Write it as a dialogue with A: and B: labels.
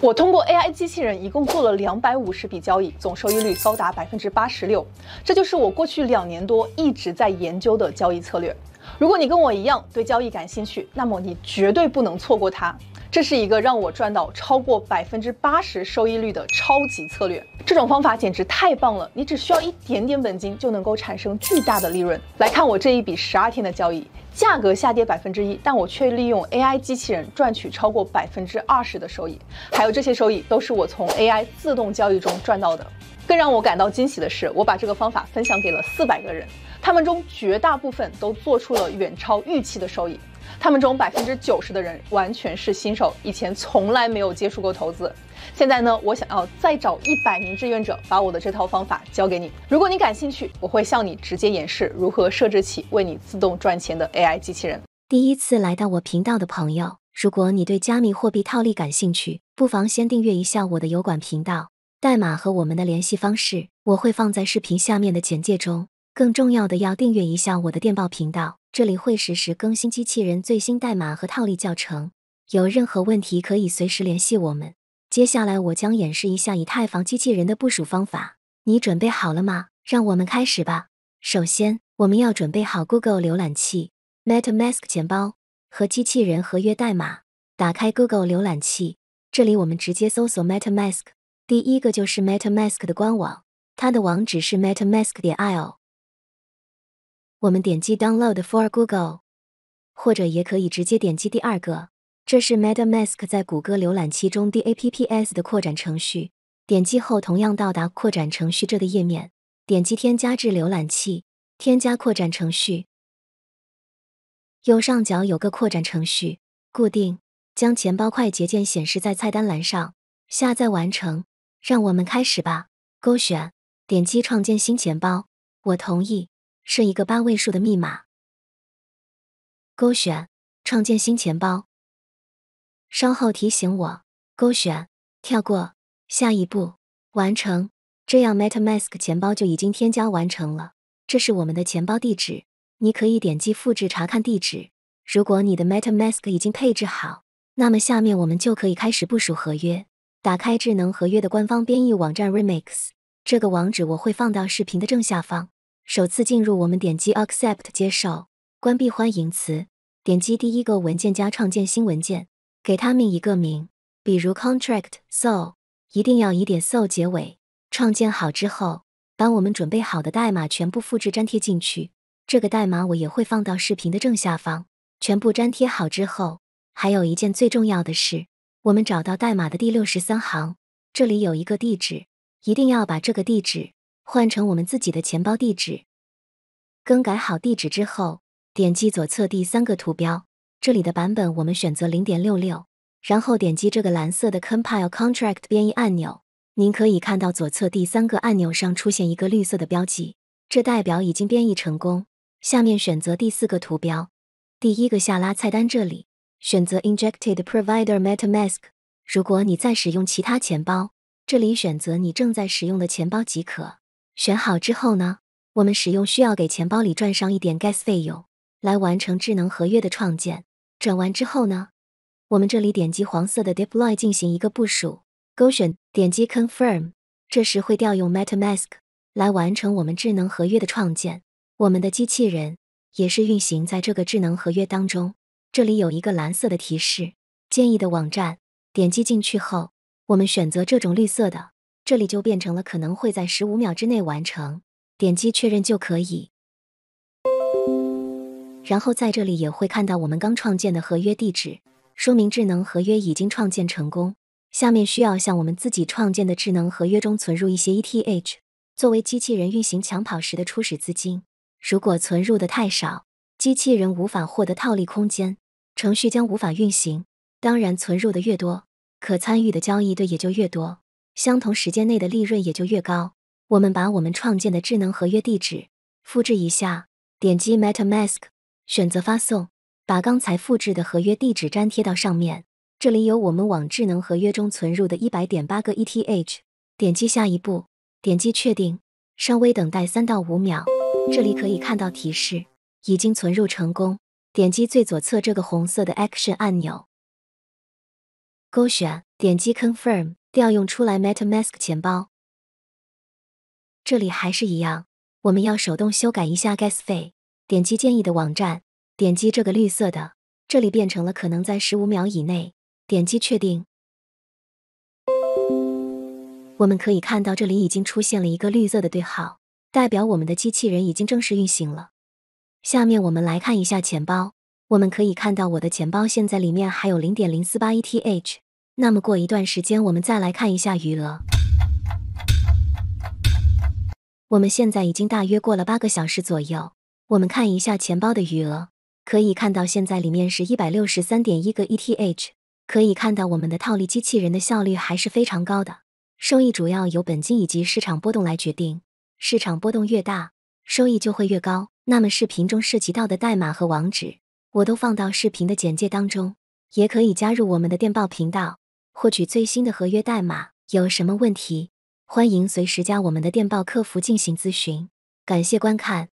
A: 我通过 AI 机器人一共做了两百五十笔交易，总收益率高达百分之八十六。这就是我过去两年多一直在研究的交易策略。如果你跟我一样对交易感兴趣，那么你绝对不能错过它。这是一个让我赚到超过百分之八十收益率的超级策略。这种方法简直太棒了！你只需要一点点本金就能够产生巨大的利润。来看我这一笔十二天的交易，价格下跌百分之一，但我却利用 AI 机器人赚取超过百分之二十的收益。还有这些收益都是我从 AI 自动交易中赚到的。更让我感到惊喜的是，我把这个方法分享给了四百个人，他们中绝大部分都做出了远超预期的收益。他们中百分之九十的人完全是新手，以前从来没有接触过投资。现在呢，我想要再找一百名志愿者，把我的这套方法教给你。如果你感兴趣，我会向你直接演示如何设置起为你自动赚钱的 AI 机器人。
B: 第一次来到我频道的朋友，如果你对加密货币套利感兴趣，不妨先订阅一下我的油管频道。代码和我们的联系方式我会放在视频下面的简介中。更重要的，要订阅一下我的电报频道，这里会实时更新机器人最新代码和套利教程。有任何问题可以随时联系我们。接下来，我将演示一下以太坊机器人的部署方法。你准备好了吗？让我们开始吧。首先，我们要准备好 Google 浏览器、MetaMask 钱包和机器人合约代码。打开 Google 浏览器，这里我们直接搜索 MetaMask。第一个就是 MetaMask 的官网，它的网址是 MetaMask 点 io。我们点击 Download for Google，或者也可以直接点击第二个，这是 MetaMask 在谷歌浏览器中 d A P P S 的扩展程序。点击后同样到达扩展程序这个页面，点击添加至浏览器，添加扩展程序。右上角有个扩展程序，固定将钱包快捷键显示在菜单栏上，下载完成。让我们开始吧。勾选，点击创建新钱包。我同意，设一个八位数的密码。勾选，创建新钱包。稍后提醒我。勾选，跳过下一步，完成。这样，MetaMask 钱包就已经添加完成了。这是我们的钱包地址，你可以点击复制查看地址。如果你的 MetaMask 已经配置好，那么下面我们就可以开始部署合约。打开智能合约的官方编译网站 Remix，这个网址我会放到视频的正下方。首次进入，我们点击 Accept 接受，关闭欢迎词，点击第一个文件夹创建新文件，给它命一个名，比如 c o n t r a c t s o 一定要以点 s o 结尾。创建好之后，把我们准备好的代码全部复制粘贴进去，这个代码我也会放到视频的正下方。全部粘贴好之后，还有一件最重要的事。我们找到代码的第六十三行，这里有一个地址，一定要把这个地址换成我们自己的钱包地址。更改好地址之后，点击左侧第三个图标，这里的版本我们选择零点六六，然后点击这个蓝色的 Compile Contract 编译按钮。您可以看到左侧第三个按钮上出现一个绿色的标记，这代表已经编译成功。下面选择第四个图标，第一个下拉菜单这里。选择 Injected Provider MetaMask。如果你在使用其他钱包，这里选择你正在使用的钱包即可。选好之后呢，我们使用需要给钱包里赚上一点 gas 费用，来完成智能合约的创建。转完之后呢，我们这里点击黄色的 Deploy 进行一个部署，勾选，点击 Confirm。这时会调用 MetaMask 来完成我们智能合约的创建。我们的机器人也是运行在这个智能合约当中。这里有一个蓝色的提示建议的网站，点击进去后，我们选择这种绿色的，这里就变成了可能会在十五秒之内完成。点击确认就可以。然后在这里也会看到我们刚创建的合约地址，说明智能合约已经创建成功。下面需要向我们自己创建的智能合约中存入一些 ETH，作为机器人运行抢跑时的初始资金。如果存入的太少，机器人无法获得套利空间，程序将无法运行。当然，存入的越多，可参与的交易对也就越多，相同时间内的利润也就越高。我们把我们创建的智能合约地址复制一下，点击 MetaMask，选择发送，把刚才复制的合约地址粘贴到上面。这里有我们往智能合约中存入的一百点八个 ETH。点击下一步，点击确定，稍微等待三到五秒。这里可以看到提示。已经存入成功，点击最左侧这个红色的 Action 按钮，勾选，点击 Confirm 调用出来 MetaMask 钱包。这里还是一样，我们要手动修改一下 Gas 费，点击建议的网站，点击这个绿色的，这里变成了可能在十五秒以内，点击确定。我们可以看到这里已经出现了一个绿色的对号，代表我们的机器人已经正式运行了。下面我们来看一下钱包，我们可以看到我的钱包现在里面还有零点零四八 ETH。那么过一段时间，我们再来看一下余额。我们现在已经大约过了八个小时左右，我们看一下钱包的余额，可以看到现在里面是一百六十三点一个 ETH。可以看到我们的套利机器人的效率还是非常高的，收益主要由本金以及市场波动来决定，市场波动越大。收益就会越高。那么视频中涉及到的代码和网址，我都放到视频的简介当中，也可以加入我们的电报频道，获取最新的合约代码。有什么问题，欢迎随时加我们的电报客服进行咨询。感谢观看。